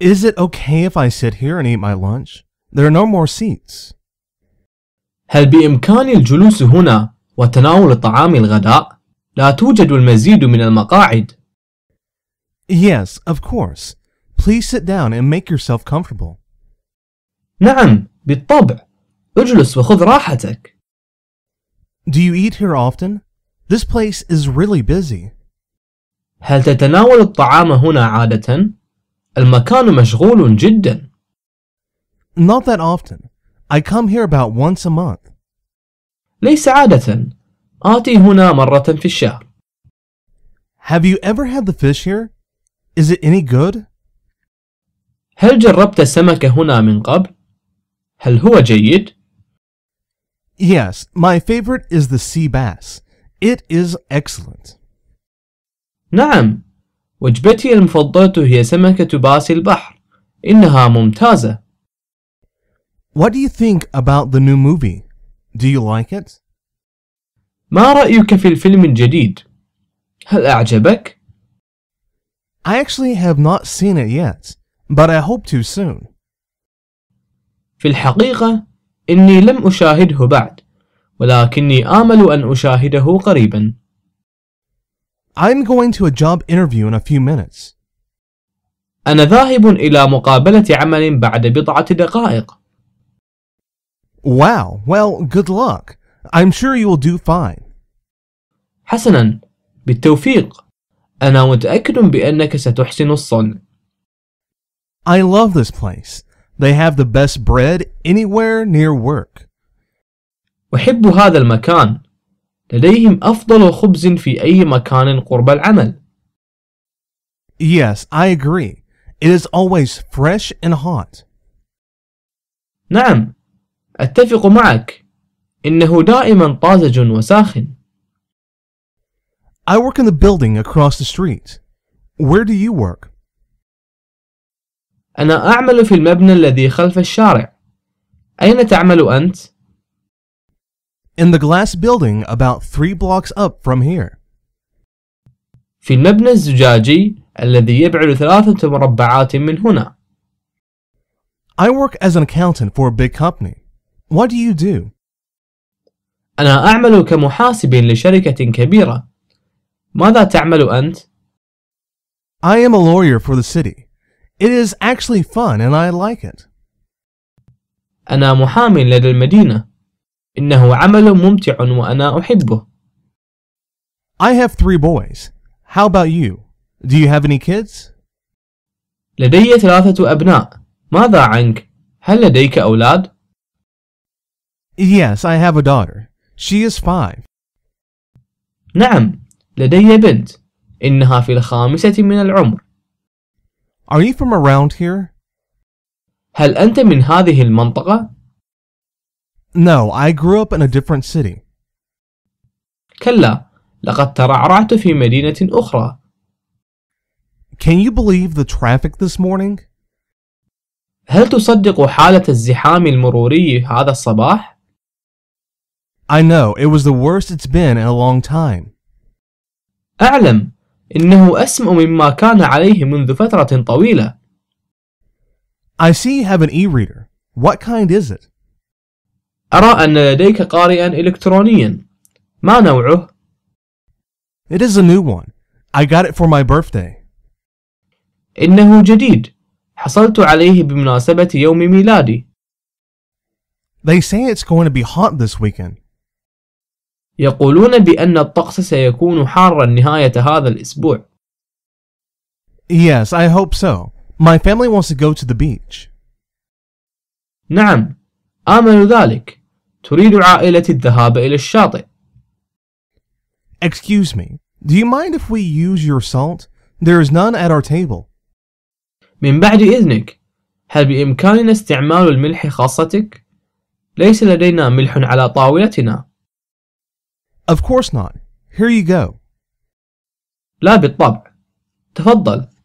Is it okay if I sit here and eat my lunch? There are no more seats. هل بإمكاني الجلوس هنا وتناول طعام الغداء؟ لا توجد المزيد من المقاعد. Yes, of course. Please sit down and make yourself comfortable. نعم، بالطبع. اجلس وخذ راحتك. Do you eat here often? This place is really busy. هل تتناول الطعام هنا عادة؟ المكان مشغول جدا. Not that often. I come here about once a month. ليس عادة. آتي هنا مرة في الشهر. Have you ever had the fish here? Is it any good? هل جربت السمك هنا من قبل؟ هل هو جيد؟ Yes, my favorite is the sea bass. It is excellent. نعم، وجبتي المفضلة هي سمكة باس البحر. إنها ممتازة. What do you think about the new movie? Do you like it? ما رأيك في الفيلم الجديد؟ هل أعجبك؟ I actually have not seen it yet, but I hope to soon. في الحقيقة إني لم أشاهده بعد، ولكني آمل أن أشاهده قريباً. I'm going to a job interview in a few minutes. أنا ذاهب إلى مقابلة عمل بعد بضعة دقائق. Wow, well, good luck. I'm sure you will do fine. حسنا، بالتوفيق. أنا متأكد بأنك ستحسن الصنع. I love this place. They have the best bread anywhere near work. أحب هذا المكان. لديهم أفضل خبز في أي مكان قرب العمل. Yes, I agree. It is always fresh and hot. نعم، أتفق معك. إنه دائما طازج وساخن. I work in the building across the street. Where do you work? أنا أعمل في المبنى الذي خلف الشارع. أين تعمل أنت؟ in the glass building about three blocks up from here. في المبنى الزجاجي الذي يبعد ثلاثة مربعات من هنا. I work as an accountant for a big company. What do you do? أنا أعمل كمحاسب لشركة كبيرة. ماذا تعمل أنت؟ I am a lawyer for the city. It is actually fun and I like it. أنا محام لدى المدينة. إنه عمل ممتع وأنا أحبه. I have three boys. How about you? Do you have any kids? لدي ثلاثة أبناء. ماذا عنك؟ هل لديك أولاد؟ Yes, I have a daughter. She is five. نعم، لدي بنت. إنها في الخامسة من العمر. Are you from around here? هل أنت من هذه المنطقة؟ No, I grew up in a different city. كلا، لقد ترعرعت في مدينة أخرى. Can you believe the traffic this morning? هل تصدق حالة الزحام المروري هذا الصباح؟ I know, it was the worst it's been in a long time. أعلم، إنه أسمأ مما كان عليه منذ فترة طويلة. I see you have an e-reader. What kind is it? أرى أن لديك قارئا إلكترونيا. ما نوعه؟ It is a new one. I got it for my birthday. إنه جديد. حصلت عليه بمناسبة يوم ميلادي. They say it's going to be hot this weekend. يقولون بأن الطقس سيكون حارا نهاية هذا الأسبوع. Yes, I hope so. My family wants to go to the beach. نعم، آمل ذلك. تريد عائلتي الذهاب إلى الشاطئ. Excuse me, do you mind if we use your salt? There is none at our table. من بعد إذنك، هل بإمكاننا استعمال الملح خاصتك؟ ليس لدينا ملح على طاولتنا. Of course not. Here you go. لا بالطبع. تفضل.